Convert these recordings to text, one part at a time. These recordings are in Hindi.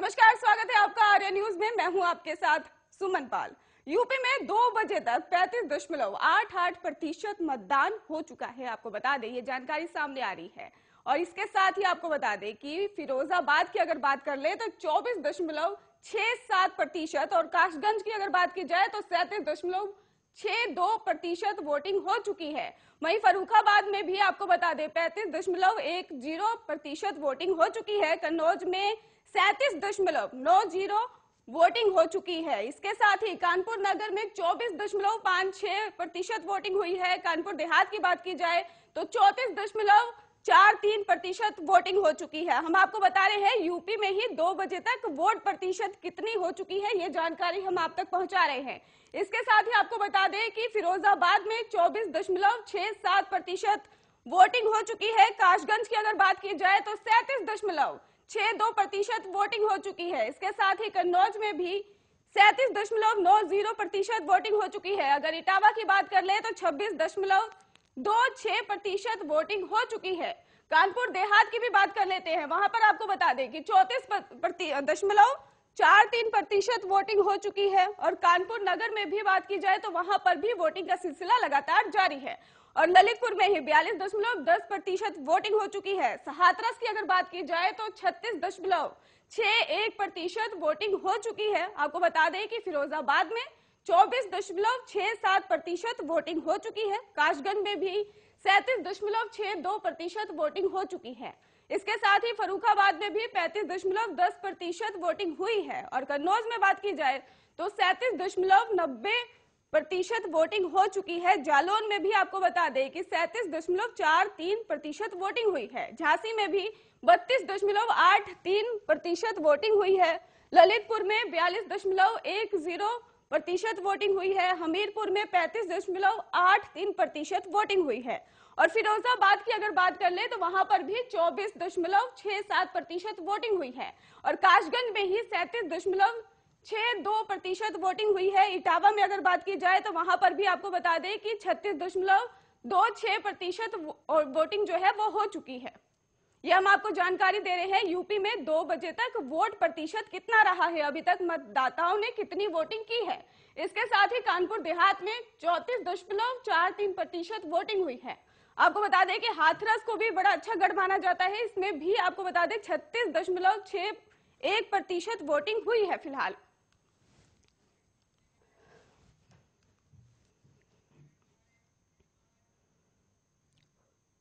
नमस्कार स्वागत है आपका आर्य न्यूज में मैं हूं आपके साथ सुमन पाल यूपी में दो बजे तक पैंतीस दशमलव आठ आठ प्रतिशत मतदान हो चुका है आपको बता दें ये जानकारी सामने आ रही है और इसके साथ ही आपको बता दें कि फिरोजाबाद की अगर बात कर ले तो चौबीस दशमलव छह सात प्रतिशत और काशगंज की अगर बात की जाए तो सैंतीस दशमलव छह दो प्रतिशत वोटिंग हो चुकी है वहीं फरुखाबाद में भी आपको बता दें पैंतीस दशमलव एक जीरो प्रतिशत वोटिंग हो चुकी है कन्नौज में सैतीस दशमलव नौ जीरो वोटिंग हो चुकी है इसके साथ ही कानपुर नगर में चौबीस दशमलव पांच छह प्रतिशत वोटिंग हुई है कानपुर देहात की बात की जाए तो चौतीस दशमलव चार तीन प्रतिशत वोटिंग हो चुकी है हम आपको बता रहे हैं यूपी में ही दो बजे तक वोट प्रतिशत कितनी हो चुकी है ये जानकारी हम आप तक पहुंचा रहे हैं इसके साथ ही आपको बता दें कि फिरोजाबाद में चौबीस दशमलव छह सात प्रतिशत वोटिंग हो चुकी है काशगंज की अगर बात की जाए तो सैतीस दशमलव छह दो प्रतिशत वोटिंग हो चुकी है इसके साथ ही कन्नौज में भी सैतीस दशमलव नौ जीरो प्रतिशत वोटिंग हो चुकी है अगर इटावा की बात कर ले तो छब्बीस दशमलव दो छह प्रतिशत वोटिंग हो चुकी है कानपुर देहात की भी बात कर लेते हैं वहां पर आपको बता दें कि चौतीस दशमलव चार तीन प्रतिशत वोटिंग हो चुकी है और कानपुर नगर में भी बात की जाए तो वहां पर भी वोटिंग का सिलसिला लगातार जारी है और ललितपुर में ही बयालीस दशमलव दस प्रतिशत वोटिंग हो चुकी है हाथरस की अगर बात की जाए तो छत्तीस दशमलव छह एक प्रतिशत वोटिंग हो चुकी है आपको बता दें कि फिरोजाबाद में चौबीस दशमलव छह सात प्रतिशत वोटिंग हो चुकी है काशगंज में भी सैतीस दशमलव छह दो प्रतिशत वोटिंग हो चुकी है इसके साथ ही फरुखाबाद में भी पैंतीस दशमलव दस प्रतिशत वोटिंग हुई है और कन्नौज में बात की जाए तो सैतीस दशमलव नब्बे प्रतिशत वोटिंग हो चुकी है जालौन में भी आपको बता दें कि सैतीस दशमलव चार तीन प्रतिशत वोटिंग हुई है झांसी में भी बत्तीस दशमलव आठ तीन प्रतिशत वोटिंग हुई है ललितपुर में बयालीस दशमलव एक जीरो प्रतिशत वोटिंग हुई है हमीरपुर में पैंतीस दशमलव आठ तीन प्रतिशत वोटिंग हुई है और फिरोजाबाद की अगर बात कर ले तो वहां पर भी चौबीस दशमलव छह सात प्रतिशत वोटिंग हुई है और काशगंज में ही सैतीस दशमलव छह दो प्रतिशत वोटिंग हुई है इटावा में अगर बात की जाए तो वहां पर भी आपको बता दें कि छत्तीस दशमलव दो छह प्रतिशत वोटिंग जो है वो हो चुकी है ये हम आपको जानकारी दे रहे हैं यूपी में दो बजे तक वोट प्रतिशत कितना रहा है अभी तक मतदाताओं ने कितनी वोटिंग की है इसके साथ ही कानपुर देहात में चौतीस दशमलव चार तीन प्रतिशत वोटिंग हुई है आपको बता दें कि हाथरस को भी बड़ा अच्छा गढ़ माना जाता है इसमें भी आपको बता दें छत्तीस दशमलव छह एक प्रतिशत वोटिंग हुई है फिलहाल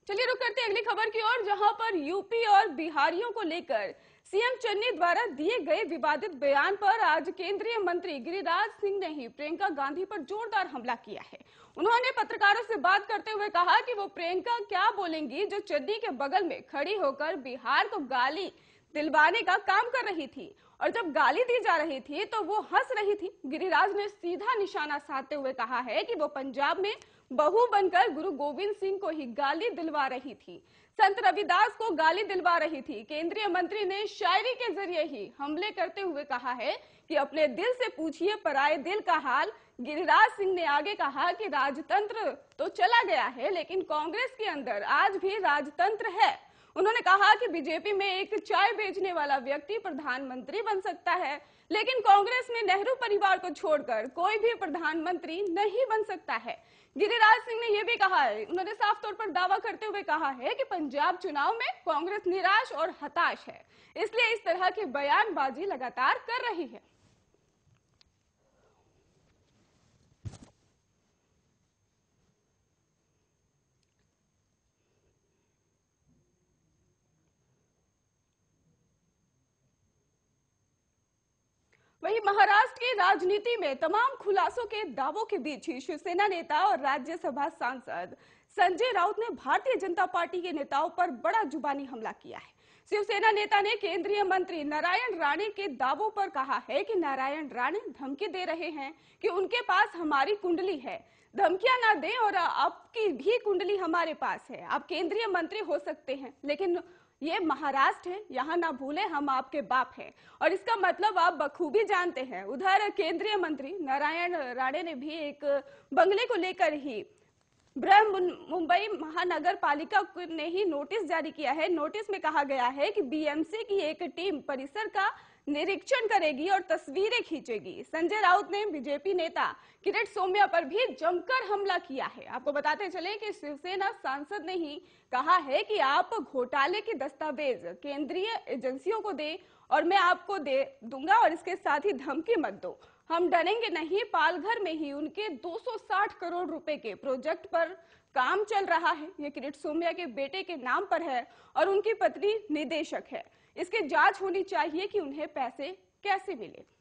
चलिए रुक करते हैं अगली खबर की ओर जहां पर यूपी और बिहारियों को लेकर सीएम चन्नी द्वारा दिए गए विवादित बयान पर आज केंद्रीय मंत्री गिरिराज सिंह ने ही प्रियंका गांधी पर जोरदार हमला किया है उन्होंने पत्रकारों से बात करते हुए कहा कि वो प्रियंका क्या बोलेंगी जो चन्नी के बगल में खड़ी होकर बिहार को गाली दिलवाने का काम कर रही थी और जब गाली दी जा रही थी तो वो हंस रही थी गिरिराज ने सीधा निशाना साधते हुए कहा है कि वो पंजाब में बहु बनकर गुरु गोविंद सिंह को ही गाली दिलवा रही थी संत रविदास को गाली दिलवा रही थी केंद्रीय मंत्री ने शायरी के जरिए ही हमले करते हुए कहा है कि अपने दिल से पूछिए पराए दिल का हाल गिरिराज सिंह ने आगे कहा कि राजतंत्र तो चला गया है लेकिन कांग्रेस के अंदर आज भी राजतंत्र है उन्होंने कहा कि बीजेपी में एक चाय बेचने वाला व्यक्ति प्रधानमंत्री बन सकता है लेकिन कांग्रेस में नेहरू परिवार को छोड़कर कोई भी प्रधानमंत्री नहीं बन सकता है गिरिराज सिंह ने यह भी कहा है उन्होंने साफ तौर पर दावा करते हुए कहा है कि पंजाब चुनाव में कांग्रेस निराश और हताश है इसलिए इस तरह की बयानबाजी लगातार कर रही है वहीं महाराष्ट्र की राजनीति में तमाम खुलासों के दावों के बीच ही शिवसेना नेता और राज्यसभा सांसद संजय राउत ने भारतीय जनता पार्टी के नेताओं पर बड़ा जुबानी हमला किया है शिवसेना नेता ने केंद्रीय मंत्री नारायण राणे के दावों पर कहा है कि नारायण राणे धमकी दे रहे हैं कि उनके पास हमारी कुंडली है धमकियां ना दें और आपकी भी कुंडली हमारे पास है आप केंद्रीय मंत्री हो सकते हैं लेकिन ये महाराष्ट्र है यहाँ ना भूले हम आपके बाप हैं और इसका मतलब आप बखूबी जानते हैं उधर केंद्रीय मंत्री नारायण राणे ने भी एक बंगले को लेकर ही ब्रह्म मुंबई महानगर पालिका ने ही नोटिस जारी किया है नोटिस में कहा गया है कि बीएमसी की एक टीम परिसर का निरीक्षण करेगी और तस्वीरें खींचेगी संजय राउत ने बीजेपी नेता किरेट सोम्या पर भी जमकर हमला किया है आपको बताते चले कि शिवसेना सांसद ने ही कहा है कि आप घोटाले के दस्तावेज केंद्रीय एजेंसियों को दे और मैं आपको दे दूंगा और इसके साथ ही धमकी मत दो हम डरेंगे नहीं पालघर में ही उनके 260 करोड़ रुपए के प्रोजेक्ट पर काम चल रहा है ये किरट सोम्या के बेटे के नाम पर है और उनकी पत्नी निदेशक है इसके जांच होनी चाहिए कि उन्हें पैसे कैसे मिले